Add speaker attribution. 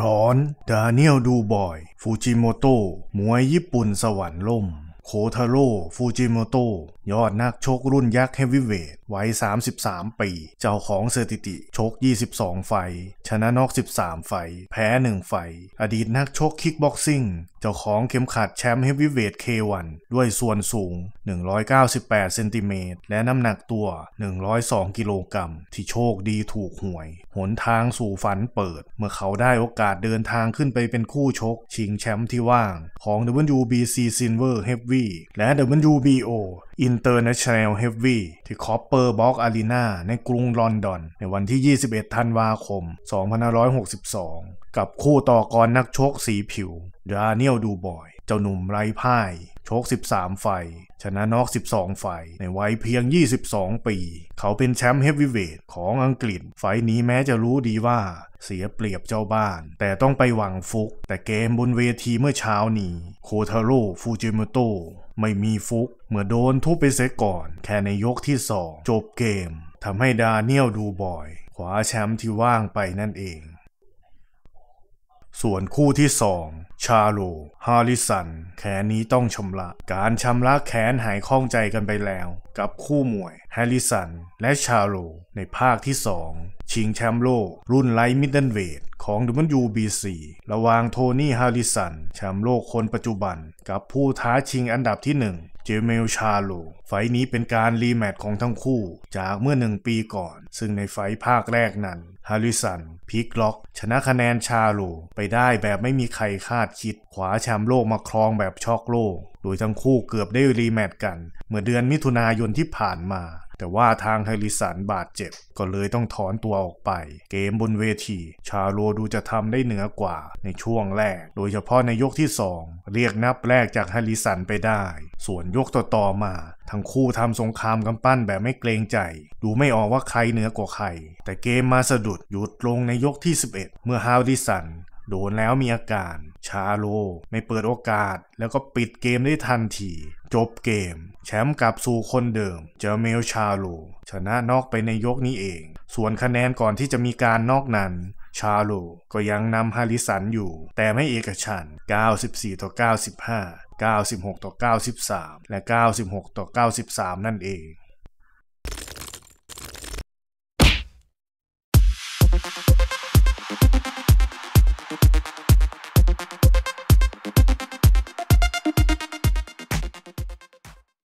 Speaker 1: ร้อน ดาเนียลดูบอย ฟูจิโมโตะมวยญี่ปุ่นสวรรค์ล่ม โคทาโร่ ฟูจิโมโตะ ยอดนักชกรุ่นยักษ์เฮฟวีเวทวัย 33 ปี เจ้าของสถิติชก 22 ไฟ ชนะนอก 13 ไฟ แพ้ 1 ไฟอดีตนักชกคิกบ็อกซิ่งเจ้าของเข็มขัดแชมป์เฮฟวีเวท K1 ด้วยส่วนสูง 198เซนติเมตรและน้ำหนักตัว 102 กิโลกรัมที่โชคดีถูกหวย หนทางสู่ฝันเปิด เมื่อเขาได้โอกาสเดินทางขึ้นไปเป็นคู่ชก ชิงแชมป์ที่ว่างของ WBC Silver Heavy และ WBO International Heavy ที่ Copper Box Arena ในกรุงลอนดอน ในวันที่ 21ธันวาคม2562 กับคู่ต่อกรนักชกสีผิวดาเนียลดูบอยเจ้าหนุ่มไร้พ่ายโชค13 ไฟชนะนอก 12 ไฟในวัยเพียง 22 ปี เขาเป็นแชมป์เฮฟวีเวทของอังกฤษ ไฟนี้แม้จะรู้ดีว่าเสียเปรียบเจ้าบ้าน แต่ต้องไปหวังฟุก แต่เกมบนเวทีเมื่อเช้านี้โคทาโร่ฟูจิมโตไม่มีฟุก เมื่อโดนทุบไปเสียก่อน แค่ในยกที่สองจบเกมทำให้ดาเนียลดูบอยคว้าแชมป์ที่ว่างไปนั่นเองส่วนคู่ที่ 2 ชาโลฮาริสัน แขนนี้ต้องชำระ การชำระแขนหายข้องใจกันไปแล้วกับคู่มวย ฮาริสัน และชาโลในภาคที่ 2 ชิงแชมป์โลกรุ่นไลท์มิดเดิลเวทของ WBC ระหว่างโทนี่ฮาริสัน แชมป์โลกคนปัจจุบันกับผู้ท้าชิงอันดับที่ 1เจเมลชาลูไฟนี้เป็นการรีแมตช์ของทั้งคู่จากเมื่อหนึ่งปีก่อน ซึ่งในไฟภาคแรกนั้น ฮาริสัน พิกล็อก ชนะคะแนนชาลู ไปได้แบบไม่มีใครคาดคิด ขวาแชมป์โลกมาครองแบบช็อกโลก โดยทั้งคู่เกือบได้รีแมตช์กัน เมื่อเดือนมิถุนายนที่ผ่านมา แต่ว่าทางฮฮริสันบาดเจ็บก็เลยต้องถอนตัวออกไป เกมบนเวทีชาโลดูจะทำได้เหนือกว่าในช่วงแรก โดยเฉพาะในยกที่2เรียกนับแรกจากฮฮริสันไปได้ส่วนยกต่อ ๆ มา ทั้งคู่ทำสงครามกำปั้นแบบไม่เกรงใจ ดูไม่ออกว่าใครเหนือกว่าใคร แต่เกมมาสะดุดหยุดลงในยกที่ 11 เมื่อฮาวดิสันโดนแล้วมีอาการ ชาโลไม่เปิดโอกาส แล้วก็ปิดเกมได้ทันที จบเกม แชมป์กลับสู่คนเดิม เจอเมลชาโลชนะนอกไปในยกนี้เอง ส่วนคะแนนก่อนที่จะมีการนอกนั้นชาโลก็ยังนำฮาริสันอยู่ แต่ไม่เอกฉัน94ต่อ95 96ต่อ93 และ 96ต่อ93 นั่นเอง